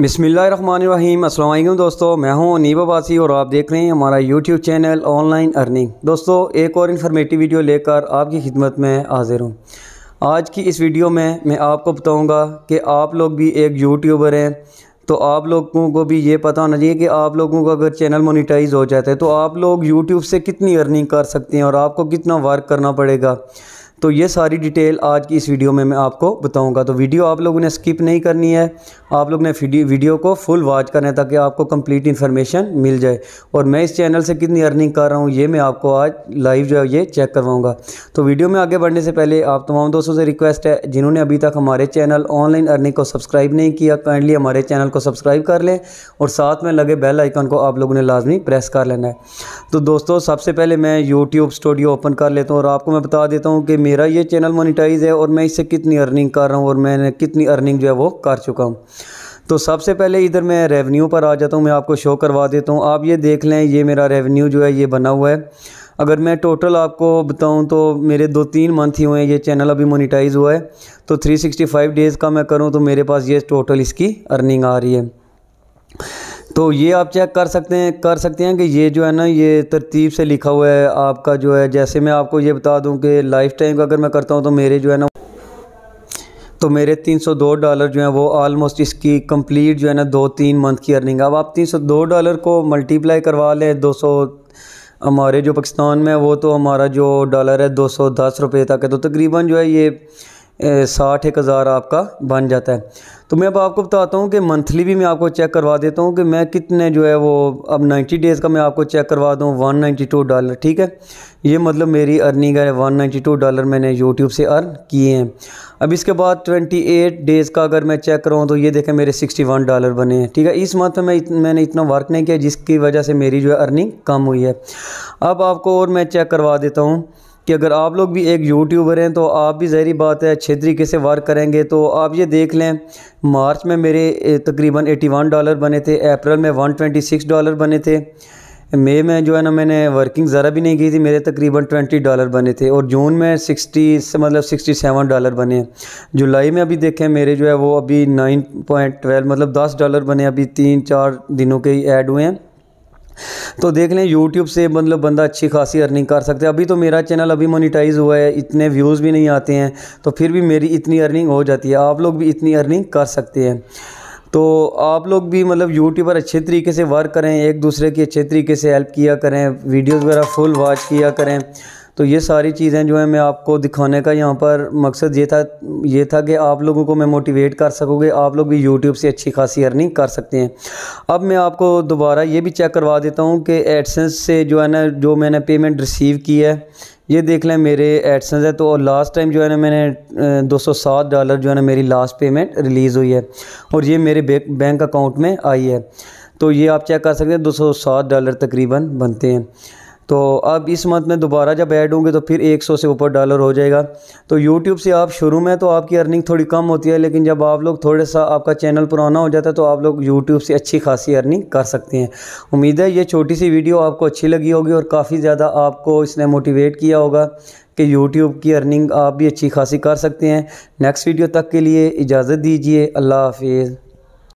बिसमीम अल्लाम दोस्तों मैं हूं नीबा अबासी और आप देख रहे हैं हमारा यूट्यूब चैनल ऑनलाइन अर्निंग दोस्तों एक और इन्फॉर्मेटिव वीडियो लेकर आपकी खिदमत में हाजिर हूं आज की इस वीडियो में मैं आपको बताऊंगा कि आप लोग भी एक यूट्यूबर हैं तो आप लोगों को भी ये पता होना चाहिए कि आप लोगों का अगर चैनल मोनिटाइज हो जाता है तो आप लोग यूट्यूब से कितनी अर्निंग कर सकते हैं और आपको कितना वर्क करना पड़ेगा तो ये सारी डिटेल आज की इस वीडियो में मैं आपको बताऊंगा तो वीडियो आप लोगों ने स्किप नहीं करनी है आप लोग ने वीडियो को फुल वॉच करना है ताकि आपको कंप्लीट इन्फॉर्मेशन मिल जाए और मैं इस चैनल से कितनी अर्निंग कर रहा हूँ ये मैं आपको आज लाइव जो है ये चेक करवाऊँगा तो वीडियो में आगे बढ़ने से पहले आप तमाम दोस्तों से रिक्वेस्ट है जिन्होंने अभी तक हमारे चैनल ऑनलाइन अर्निंग को सब्सक्राइब नहीं किया काइंडली हमारे चैनल को सब्सक्राइब कर लें और साथ में लगे बेल आइकन को आप लोगों ने लाजमी प्रेस कर लेना है तो दोस्तों सबसे पहले मैं यूट्यूब स्टूडियो ओपन कर लेता हूँ और आपको मैं बता देता हूँ कि मेरा ये चैनल मोनिटाइज है और मैं इससे कितनी अर्निंग कर रहा हूँ और मैंने कितनी अर्निंग जो है वो कर चुका हूँ तो सबसे पहले इधर मैं रेवेन्यू पर आ जाता हूँ मैं आपको शो करवा देता हूँ आप ये देख लें ये मेरा रेवेन्यू जो है ये बना हुआ है अगर मैं टोटल आपको बताऊं तो मेरे दो तीन मंथ ही हुए हैं ये चैनल अभी मोनिटाइज हुआ है तो 365 डेज़ का मैं करूं तो मेरे पास ये टोटल इसकी अर्निंग आ रही है तो ये आप चेक कर सकते हैं कर सकते हैं कि ये जो है ना ये तरतीब से लिखा हुआ है आपका जो है जैसे मैं आपको ये बता दूं कि लाइफ टाइम का अगर मैं करता हूँ तो मेरे जो है ना तो मेरे 302 डॉलर जो है वो आलमोस्ट इसकी कंप्लीट जो है ना दो तीन मंथ की अर्निंग अब आप 302 डॉलर को मल्टीप्लाई करवा लें दो हमारे जो पाकिस्तान में वो तो हमारा जो डॉलर है दो सौ दस रुपये तक है तो तकरीबन जो है ये साठ एक हज़ार आपका बन जाता है तो मैं अब आपको बताता हूँ कि मंथली भी मैं आपको चेक करवा देता हूँ कि मैं कितने जो है वो अब 90 डेज़ का मैं आपको चेक करवा दूँ 192 डॉलर ठीक है ये मतलब मेरी अर्निंग है 192 डॉलर मैंने यूट्यूब से अर्न किए हैं अब इसके बाद 28 डेज़ का अगर मैं चेक कराऊँ तो ये देखें मेरे 61 डॉलर बने हैं ठीक है इस मंथ में मैं इत, मैंने इतना वर्क नहीं किया जिसकी वजह से मेरी जो है अर्निंग कम हुई है अब आपको और मैं चेक करवा देता हूँ कि अगर आप लोग भी एक यूट्यूबर हैं तो आप भी ज़हरी बात है अच्छे तरीके से वर्क करेंगे तो आप ये देख लें मार्च में मेरे तकरीबन 81 डॉलर बने थे अप्रैल में 126 डॉलर बने थे मई में जो है ना मैंने वर्किंग ज़रा भी नहीं की थी मेरे तकरीबन 20 डॉलर बने थे और जून में 60 से मतलब 67 डॉलर बने हैं जुलाई में अभी देखें मेरे जो है वो अभी नाइन मतलब दस डॉलर बने अभी तीन चार दिनों के ही ऐड हुए हैं तो देख लें यूट्यूब से मतलब बंदा अच्छी खासी अर्निंग कर सकता है अभी तो मेरा चैनल अभी मोनिटाइज़ हुआ है इतने व्यूज़ भी नहीं आते हैं तो फिर भी मेरी इतनी अर्निंग हो जाती है आप लोग भी इतनी अर्निंग कर सकते हैं तो आप लोग भी मतलब यूट्यूबर अच्छे तरीके से वर्क करें एक दूसरे की अच्छे तरीके से हेल्प किया करें वीडियोज़ वगैरह फुल वॉच किया करें तो ये सारी चीज़ें जो हैं मैं आपको दिखाने का यहाँ पर मकसद ये था ये था कि आप लोगों को मैं मोटिवेट कर सकूँगी आप लोग भी यूट्यूब से अच्छी खासी अर्निंग कर सकते हैं अब मैं आपको दोबारा ये भी चेक करवा देता हूँ कि एडसेंस से जो है ना जो मैंने पेमेंट रिसीव की है ये देख लें मेरे एडसेंस है तो लास्ट टाइम जो है ना मैंने 207 डॉलर जो है ना मेरी लास्ट पेमेंट रिलीज़ हुई है और ये मेरे बैंक अकाउंट में आई है तो ये आप चेक कर सकते हैं 207 डॉलर तकरीबन बनते हैं तो अब इस मंथ में दोबारा जब ऐड होंगे तो फिर 100 से ऊपर डॉलर हो जाएगा तो यूट्यूब से आप शुरू में तो आपकी अर्निंग थोड़ी कम होती है लेकिन जब आप लोग थोड़े सा आपका चैनल पुराना हो जाता है तो आप लोग यूट्यूब से अच्छी खासी अर्निंग कर सकते हैं उम्मीद है ये छोटी सी वीडियो आपको अच्छी लगी होगी और काफ़ी ज़्यादा आपको इसने मोटिवेट किया होगा कि यूट्यूब की अर्निंग आप भी अच्छी खासी कर सकते हैं नेक्स्ट वीडियो तक के लिए इजाज़त दीजिए अल्लाह हाफिज़